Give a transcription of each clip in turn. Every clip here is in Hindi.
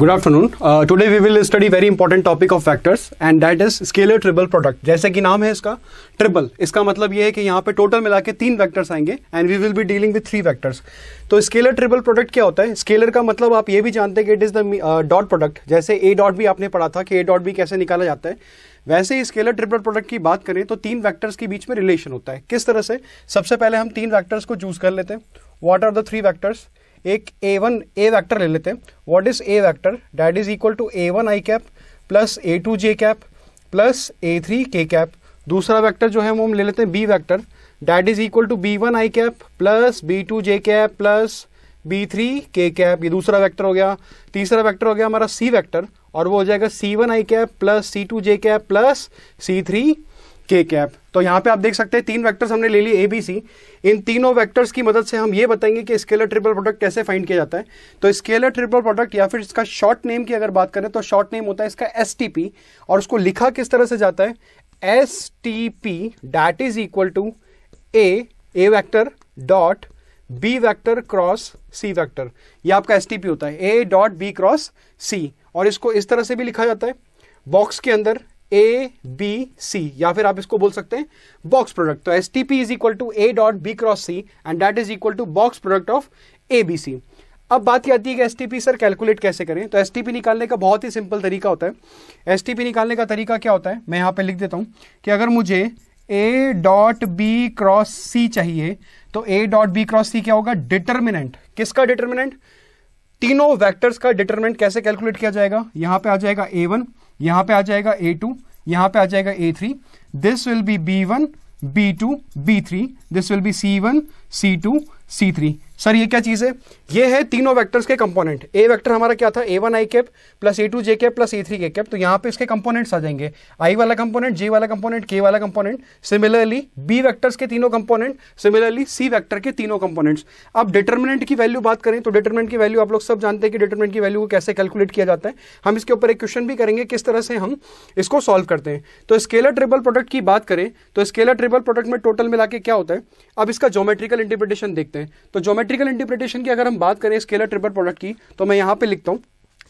good afternoon today we will study very important topic of factors and that is scalar triple product जैसे कि नाम है इसका ट्रिपल इसका मतलब ये है कि यहाँ पे टोटल मिला के तीन वैक्टर्स आएंगे and we will be dealing with three vectors तो स्केलर ट्रिपल प्रोडक्ट क्या होता है स्केलर का मतलब आप ये भी जानते हैं कि it is the dot product जैसे ए डॉट भी आपने पढ़ा था कि ए डॉट भी कैसे निकाला जाता है वैसे ही स्केलर ट्रिपल प्रोडक्ट की बात करें तो तीन वैक्टर्स के बीच में रिलेशन होता है किस तरह से सबसे पहले हम तीन वैक्टर्स को चूज कर लेते हैं what are the three vectors एक ए वन ए वैक्टर ले लेते हैं what is A vector that is equal to A one I cap plus A two J cap plus A three K cap दूसरा वैक्टर जो है वो हम ले लेते हैं B vector that is equal to B one I cap plus B two J cap plus B three K cap ये दूसरा वैक्टर हो गया तीसरा वैक्टर हो गया हमारा सी वैक्टर और वो हो जाएगा C one I cap plus C two J cap plus C three K cap तो यहाँ पे आप देख सकते हैं तीन वेक्टर्स हमने ले लिए ए बी सी इन तीनों वेक्टर्स की मदद से हम ये बताएंगे कि स्केलर ट्रिपल प्रोडक्ट कैसे फाइंड किया जाता है तो स्केलर ट्रिपल प्रोडक्ट या फिर इसका शॉर्ट नेम की अगर बात करें तो शॉर्ट नेम होता है इसका एस और उसको लिखा किस तरह से जाता है S T P that is equal to A A vector dot B vector cross C vector यह आपका एस टी पी होता है A dot B cross C और इसको इस तरह से भी लिखा जाता है बॉक्स के अंदर ए बी सी या फिर आप इसको बोल सकते हैं बॉक्स प्रोडक्ट तो S T P is equal to A dot B cross C and that is equal to box product of A B C अब बात ये आती है कि एस सर कैलकुलेट कैसे करें तो एस निकालने का बहुत ही सिंपल तरीका होता है एस निकालने का तरीका क्या होता है मैं यहाँ पे लिख देता हूँ कि अगर मुझे A dot B cross C चाहिए तो A dot B cross C क्या होगा डिटर्मिनेंट किसका डिटर्मिनेंट तीनों वैक्टर्स का डिटर्मिनेंट कैसे कैलकुलेट किया जाएगा यहाँ पे आ जाएगा ए वन यहां पे आ जाएगा ए टू यहां पर आ जाएगा A three this will be B one B two B three this will be C one C two C three sir ये क्या चीज़ है ये है तीनों वेक्टर्स के कंपोनेंट ए वेक्टर हमारा क्या था A one I cap plus A two J cap plus A three K cap तो यहाँ पे इसके कंपोनेंट्स आ जाएंगे आई वाला कंपोनेंट जे वाला कंपोनेंट के वाला कंपोनेंट सिमिलरली बी वेक्टर्स के तीनों कंपोनेंट सिमिलरली सी वेक्टर के तीनों कंपोनेंट्स अब डिटर्मिनेंट की वैल्यू बात करें तो डिटर्मिनेंट की वैल्यू आप लोग सब जानते हैं कि डिटर्मिनेंट की वैल्यू को कैसे कैलकुलेट किया जाता है हम इसके ऊपर एक क्वेश्चन भी करेंगे किस तरह से हम इसको सॉल्व करते हैं तो स्केलर ट्रिपल प्रोडक्ट की बात करें तो स्केलर ट्रिपल प्रोडक्ट में टोटल मिला के क्या होता है अब इसका जोमेट्रिकल इंटरप्रिटेशन देखते हैं सकते हैं तो ज्योमेट्रिकल इंटरप्रिटेशन की अगर हम बात करें स्केलर ट्रिपल प्रोडक्ट की तो मैं यहाँ पे लिखता हूँ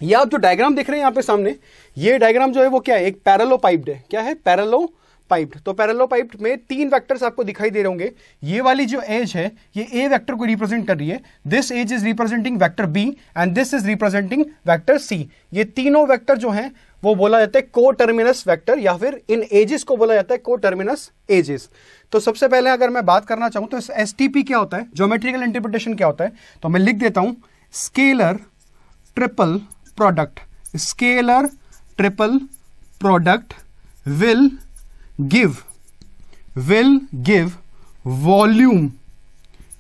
ये आप जो डायग्राम देख रहे हैं यहाँ पे सामने ये डायग्राम जो है वो क्या है एक पैरलो पाइप्ड है क्या है पैरलो पाइप्ड तो पैरलो पाइप्ड में तीन वैक्टर्स आपको दिखाई दे रहे होंगे ये वाली जो एज है ये ए वैक्टर को रिप्रेजेंट कर रही है this edge is representing vector B and this is representing vector C ये तीनों वैक्टर जो है वो बोला जाता है को टर्मिनस वैक्टर या फिर इन एजिस को बोला जाता है को टर्मिनस एजिस तो सबसे पहले अगर मैं बात करना चाहूँ तो एस क्या होता है ज्योमेट्रिकल इंटरप्रिटेशन क्या होता है तो मैं लिख देता हूँ scalar triple product scalar triple product will give will give volume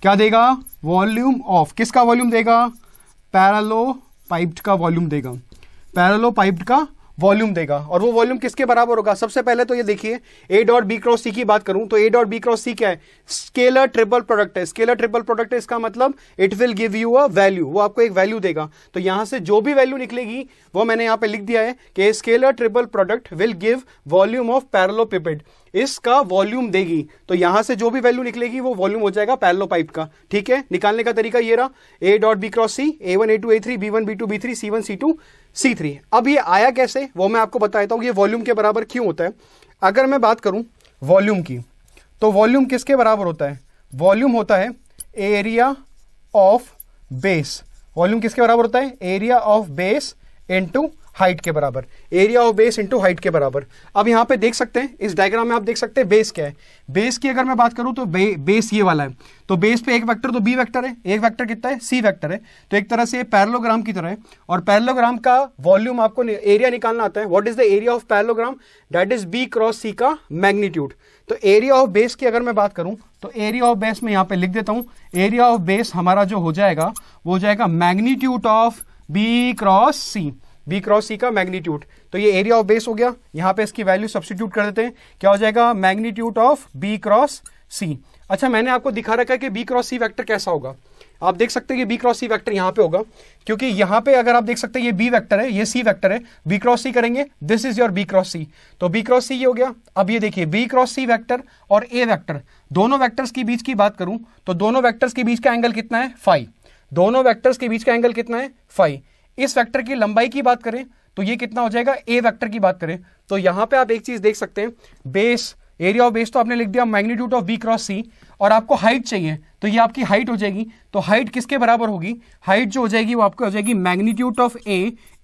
क्या देगा वॉल्यूम ऑफ किसका वॉल्यूम देगा पैरालो पाइप्ड का वॉल्यूम देगा पैरालो पाइप्ड का वॉल्यूम देगा और वो वॉल्यूम किसके बराबर होगा सबसे पहले तो ये देखिए A dot B cross C की बात करूं तो A dot B cross C क्या है स्केलर ट्रिपल प्रोडक्ट है स्केलर ट्रिपल प्रोडक्ट है इसका मतलब it will give you a value वो आपको एक वैल्यू देगा तो यहां से जो भी वैल्यू निकलेगी वो मैंने यहां पे लिख दिया है कि scalar triple product will give volume of parallelepiped इसका वॉल्यूम देगी तो यहां से जो भी वैल्यू निकलेगी वो वॉल्यूम हो जाएगा पैरलो पाइप का ठीक है निकालने का तरीका ये रहा A dot B cross C A one A two A three B one B two B three C one C two C three अब ये आया कैसे वो मैं आपको देता हूँ ये वॉल्यूम के बराबर क्यों होता है अगर मैं बात करूं वॉल्यूम की तो वॉल्यूम किसके बराबर होता है वॉल्यूम होता है एरिया ऑफ बेस वॉल्यूम किसके बराबर होता है area of base into height के बराबर area of base into height के बराबर अब यहाँ पे देख सकते हैं इस डायग्राम में आप देख सकते हैं बेस क्या है बेस की अगर मैं बात करूँ तो बे, बेस ये वाला है तो बेस पे एक वेक्टर तो बी वेक्टर है एक वेक्टर कितना है सी वेक्टर है तो एक तरह से पैरलोग्राम की तरह है और पैरलोग्राम का वॉल्यूम आपको एरिया निकालना आता है what is the area of parallelogram that is B cross C का मैग्नीट्यूड तो एरिया ऑफ बेस की अगर मैं बात करूं तो एरिया ऑफ बेस में यहां पे लिख देता हूं एरिया ऑफ बेस हमारा जो हो जाएगा वो हो जाएगा magnitude of B cross C B cross C का मैग्नीट्यूड तो ये एरिया ऑफ बेस हो गया यहाँ पे इसकी वैल्यू सब्सिट्यूट कर देते हैं क्या हो जाएगा magnitude of B cross C अच्छा मैंने आपको दिखा रखा है कि बी क्रॉस सी वैक्टर कैसा होगा आप देख सकते हैं कि बी क्रॉस सी वैक्टर यहां पे होगा क्योंकि यहाँ पे अगर आप देख सकते हैं ये बी वैक्टर है ये सी वैक्टर है बी क्रॉस सी करेंगे this is your B cross C तो बी क्रॉस सी ये हो गया अब ये देखिए बी क्रॉस सी वैक्टर और ए वैक्टर दोनों वैक्टर्स के बीच की बात करूं तो दोनों वैक्टर्स के बीच का एंगल कितना है फाइव दोनों वैक्टर्स के बीच का एंगल कितना है फाइव इस वेक्टर की लंबाई की बात करें तो ये कितना हो जाएगा ए वेक्टर की बात करें तो यहां पे आप एक चीज देख सकते हैं बेस एरिया ऑफ बेस तो आपने लिख दिया magnitude of B cross C और आपको हाइट चाहिए तो ये आपकी हाइट हो जाएगी तो हाइट किसके बराबर होगी हाइट जो हो जाएगी वो आपको हो जाएगी मैग्नीट्यूड ऑफ ए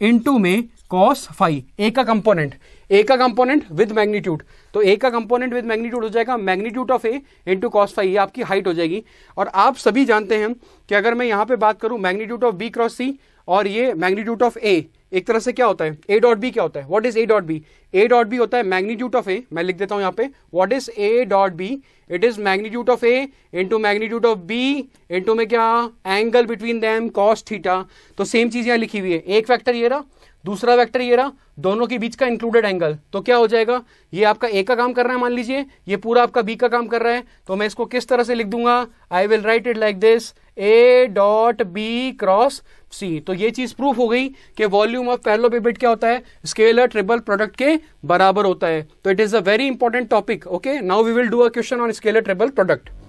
इंटू में कॉस फाइव ए का कंपोनेंट ए का कंपोनेंट विद मैग्नीट्यूड तो ए का कंपोनेंट विद मैग्नीट्यूड हो जाएगा magnitude of A into cos five ये आपकी हाइट हो जाएगी और आप सभी जानते हैं कि अगर मैं यहाँ पे बात करूँ magnitude of B cross C और ये मैग्नीट्यूड ऑफ ए एक तरह से क्या होता है ए डॉट बी क्या होता है what is A dot B A dot B होता है मैग्नीट्यूट ऑफ ए मैं लिख देता हूं यहां पे what is A dot B it is magnitude of A into magnitude of B into में क्या angle between them cos theta तो सेम चीज यहां लिखी हुई है एक फैक्टर ये रहा दूसरा वेक्टर ये रहा दोनों के बीच का इंक्लूडेड एंगल तो क्या हो जाएगा ये आपका ए का काम कर रहा है मान लीजिए ये पूरा आपका बी का काम कर रहा है तो मैं इसको किस तरह से लिख दूंगा I will write it like this A dot B cross C तो ये चीज प्रूफ हो गई कि वॉल्यूम ऑफ पहलो पिबिट क्या होता है स्केलर ट्रिपल प्रोडक्ट के बराबर होता है तो it is a very important topic okay now we will do a question on scalar triple product